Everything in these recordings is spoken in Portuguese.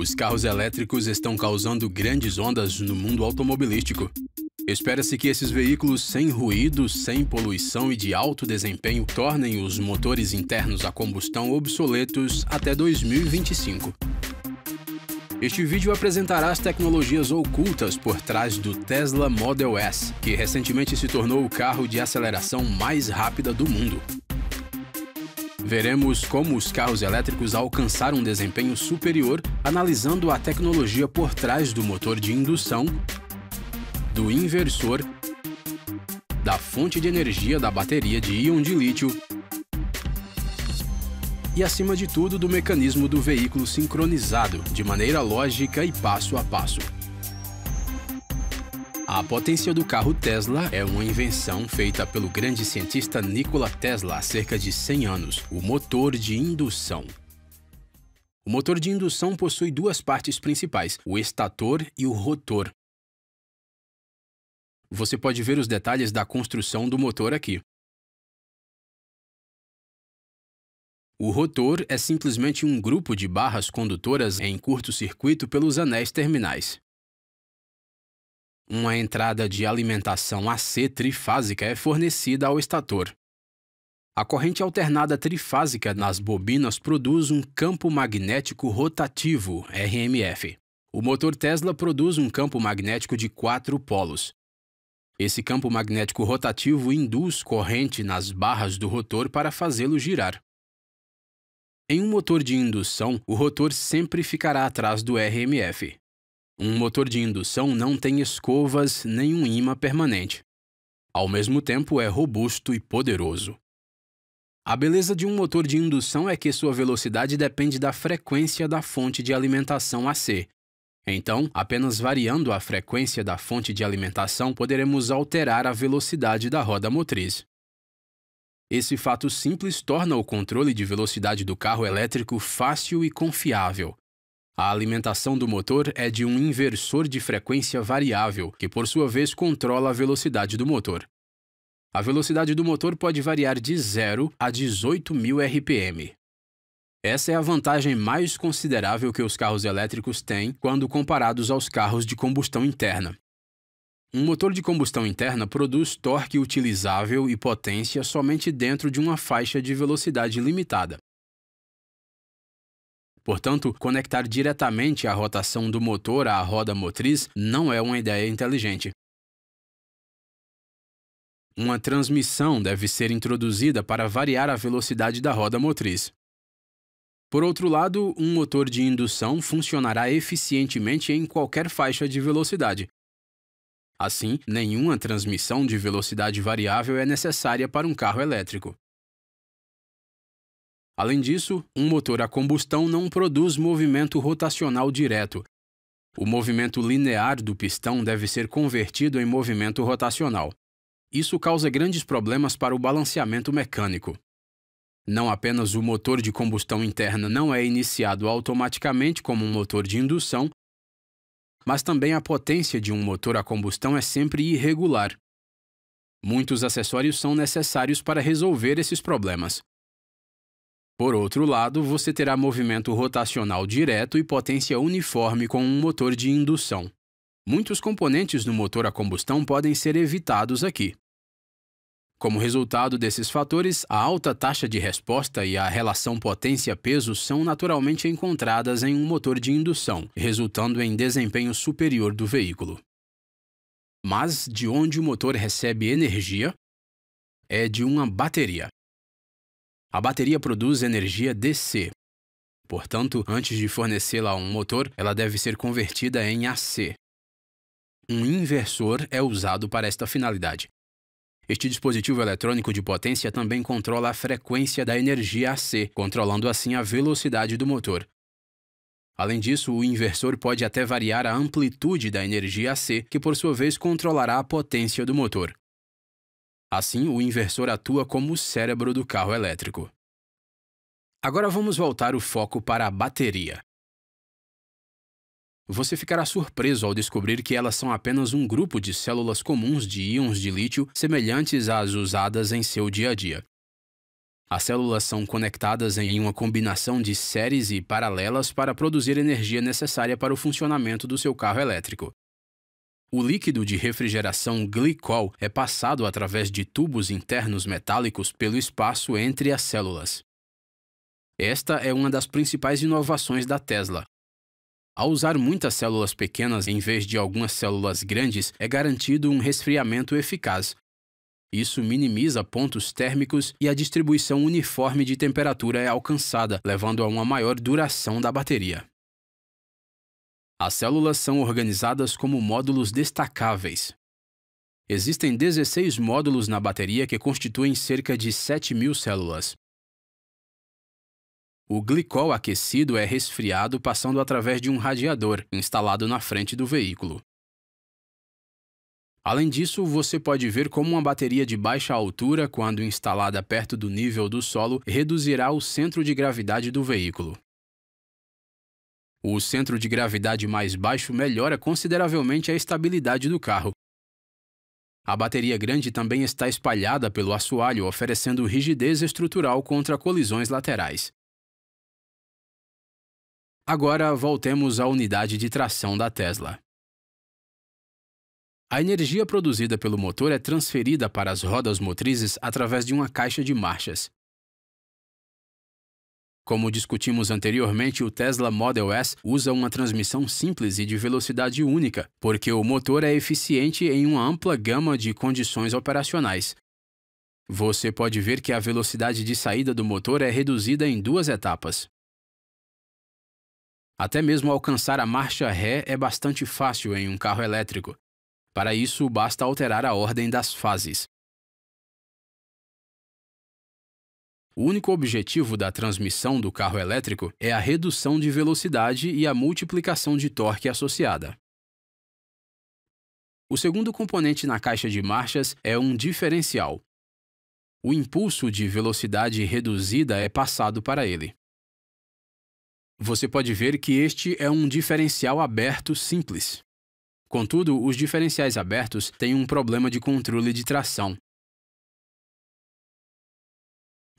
Os carros elétricos estão causando grandes ondas no mundo automobilístico. Espera-se que esses veículos sem ruído, sem poluição e de alto desempenho tornem os motores internos a combustão obsoletos até 2025. Este vídeo apresentará as tecnologias ocultas por trás do Tesla Model S, que recentemente se tornou o carro de aceleração mais rápida do mundo. Veremos como os carros elétricos alcançaram um desempenho superior analisando a tecnologia por trás do motor de indução, do inversor, da fonte de energia da bateria de íon de lítio e, acima de tudo, do mecanismo do veículo sincronizado, de maneira lógica e passo a passo. A potência do carro Tesla é uma invenção feita pelo grande cientista Nikola Tesla há cerca de 100 anos, o motor de indução. O motor de indução possui duas partes principais, o estator e o rotor. Você pode ver os detalhes da construção do motor aqui. O rotor é simplesmente um grupo de barras condutoras em curto-circuito pelos anéis terminais. Uma entrada de alimentação AC trifásica é fornecida ao estator. A corrente alternada trifásica nas bobinas produz um campo magnético rotativo, RMF. O motor Tesla produz um campo magnético de quatro polos. Esse campo magnético rotativo induz corrente nas barras do rotor para fazê-lo girar. Em um motor de indução, o rotor sempre ficará atrás do RMF. Um motor de indução não tem escovas nem um imã permanente. Ao mesmo tempo, é robusto e poderoso. A beleza de um motor de indução é que sua velocidade depende da frequência da fonte de alimentação AC. Então, apenas variando a frequência da fonte de alimentação, poderemos alterar a velocidade da roda motriz. Esse fato simples torna o controle de velocidade do carro elétrico fácil e confiável, a alimentação do motor é de um inversor de frequência variável, que por sua vez controla a velocidade do motor. A velocidade do motor pode variar de 0 a 18.000 RPM. Essa é a vantagem mais considerável que os carros elétricos têm quando comparados aos carros de combustão interna. Um motor de combustão interna produz torque utilizável e potência somente dentro de uma faixa de velocidade limitada. Portanto, conectar diretamente a rotação do motor à roda motriz não é uma ideia inteligente. Uma transmissão deve ser introduzida para variar a velocidade da roda motriz. Por outro lado, um motor de indução funcionará eficientemente em qualquer faixa de velocidade. Assim, nenhuma transmissão de velocidade variável é necessária para um carro elétrico. Além disso, um motor a combustão não produz movimento rotacional direto. O movimento linear do pistão deve ser convertido em movimento rotacional. Isso causa grandes problemas para o balanceamento mecânico. Não apenas o motor de combustão interna não é iniciado automaticamente como um motor de indução, mas também a potência de um motor a combustão é sempre irregular. Muitos acessórios são necessários para resolver esses problemas. Por outro lado, você terá movimento rotacional direto e potência uniforme com um motor de indução. Muitos componentes do motor a combustão podem ser evitados aqui. Como resultado desses fatores, a alta taxa de resposta e a relação potência-peso são naturalmente encontradas em um motor de indução, resultando em desempenho superior do veículo. Mas de onde o motor recebe energia? É de uma bateria. A bateria produz energia DC. Portanto, antes de fornecê-la a um motor, ela deve ser convertida em AC. Um inversor é usado para esta finalidade. Este dispositivo eletrônico de potência também controla a frequência da energia AC, controlando assim a velocidade do motor. Além disso, o inversor pode até variar a amplitude da energia AC, que por sua vez controlará a potência do motor. Assim, o inversor atua como o cérebro do carro elétrico. Agora vamos voltar o foco para a bateria. Você ficará surpreso ao descobrir que elas são apenas um grupo de células comuns de íons de lítio semelhantes às usadas em seu dia a dia. As células são conectadas em uma combinação de séries e paralelas para produzir energia necessária para o funcionamento do seu carro elétrico. O líquido de refrigeração glicol é passado através de tubos internos metálicos pelo espaço entre as células. Esta é uma das principais inovações da Tesla. Ao usar muitas células pequenas em vez de algumas células grandes, é garantido um resfriamento eficaz. Isso minimiza pontos térmicos e a distribuição uniforme de temperatura é alcançada, levando a uma maior duração da bateria. As células são organizadas como módulos destacáveis. Existem 16 módulos na bateria que constituem cerca de 7 mil células. O glicol aquecido é resfriado passando através de um radiador instalado na frente do veículo. Além disso, você pode ver como uma bateria de baixa altura, quando instalada perto do nível do solo, reduzirá o centro de gravidade do veículo. O centro de gravidade mais baixo melhora consideravelmente a estabilidade do carro. A bateria grande também está espalhada pelo assoalho, oferecendo rigidez estrutural contra colisões laterais. Agora voltemos à unidade de tração da Tesla. A energia produzida pelo motor é transferida para as rodas motrizes através de uma caixa de marchas. Como discutimos anteriormente, o Tesla Model S usa uma transmissão simples e de velocidade única, porque o motor é eficiente em uma ampla gama de condições operacionais. Você pode ver que a velocidade de saída do motor é reduzida em duas etapas. Até mesmo alcançar a marcha ré é bastante fácil em um carro elétrico. Para isso, basta alterar a ordem das fases. O único objetivo da transmissão do carro elétrico é a redução de velocidade e a multiplicação de torque associada. O segundo componente na caixa de marchas é um diferencial. O impulso de velocidade reduzida é passado para ele. Você pode ver que este é um diferencial aberto simples. Contudo, os diferenciais abertos têm um problema de controle de tração,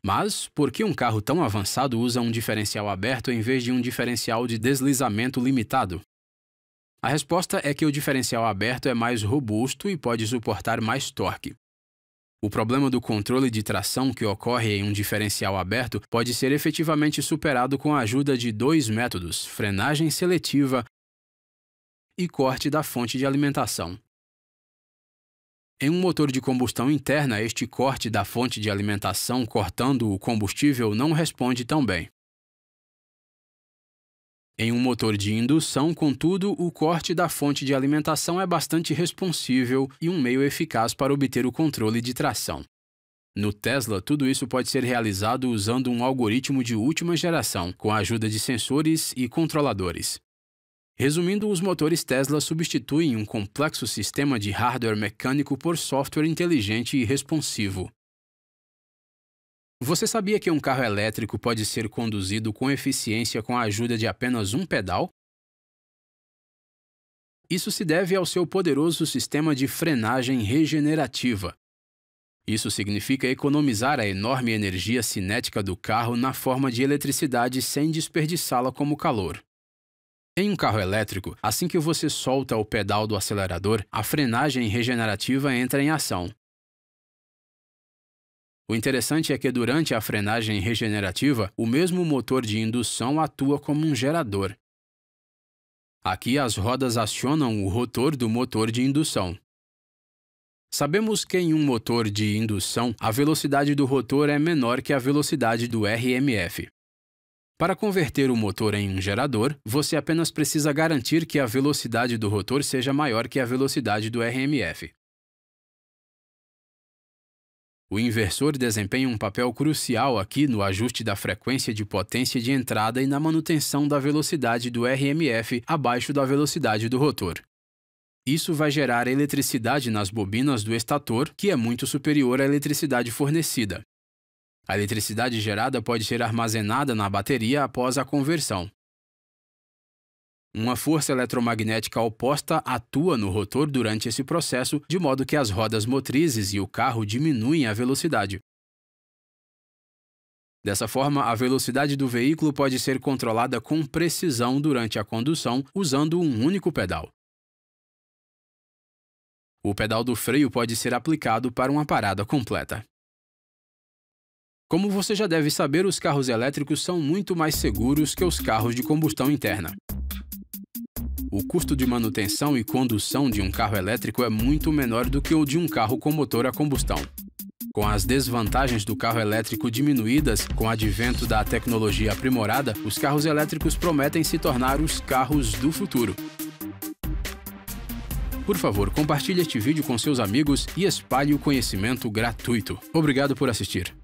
mas por que um carro tão avançado usa um diferencial aberto em vez de um diferencial de deslizamento limitado? A resposta é que o diferencial aberto é mais robusto e pode suportar mais torque. O problema do controle de tração que ocorre em um diferencial aberto pode ser efetivamente superado com a ajuda de dois métodos: frenagem seletiva e corte da fonte de alimentação. Em um motor de combustão interna, este corte da fonte de alimentação cortando o combustível não responde tão bem. Em um motor de indução, contudo, o corte da fonte de alimentação é bastante responsível e um meio eficaz para obter o controle de tração. No Tesla, tudo isso pode ser realizado usando um algoritmo de última geração, com a ajuda de sensores e controladores. Resumindo, os motores Tesla substituem um complexo sistema de hardware mecânico por software inteligente e responsivo. Você sabia que um carro elétrico pode ser conduzido com eficiência com a ajuda de apenas um pedal? Isso se deve ao seu poderoso sistema de frenagem regenerativa. Isso significa economizar a enorme energia cinética do carro na forma de eletricidade sem desperdiçá-la como calor. Em um carro elétrico, assim que você solta o pedal do acelerador, a frenagem regenerativa entra em ação. O interessante é que durante a frenagem regenerativa, o mesmo motor de indução atua como um gerador. Aqui as rodas acionam o rotor do motor de indução. Sabemos que em um motor de indução, a velocidade do rotor é menor que a velocidade do RMF. Para converter o motor em um gerador, você apenas precisa garantir que a velocidade do rotor seja maior que a velocidade do RMF. O inversor desempenha um papel crucial aqui no ajuste da frequência de potência de entrada e na manutenção da velocidade do RMF abaixo da velocidade do rotor. Isso vai gerar eletricidade nas bobinas do estator, que é muito superior à eletricidade fornecida, a eletricidade gerada pode ser armazenada na bateria após a conversão. Uma força eletromagnética oposta atua no rotor durante esse processo, de modo que as rodas motrizes e o carro diminuem a velocidade. Dessa forma, a velocidade do veículo pode ser controlada com precisão durante a condução usando um único pedal. O pedal do freio pode ser aplicado para uma parada completa. Como você já deve saber, os carros elétricos são muito mais seguros que os carros de combustão interna. O custo de manutenção e condução de um carro elétrico é muito menor do que o de um carro com motor a combustão. Com as desvantagens do carro elétrico diminuídas com o advento da tecnologia aprimorada, os carros elétricos prometem se tornar os carros do futuro. Por favor, compartilhe este vídeo com seus amigos e espalhe o conhecimento gratuito. Obrigado por assistir.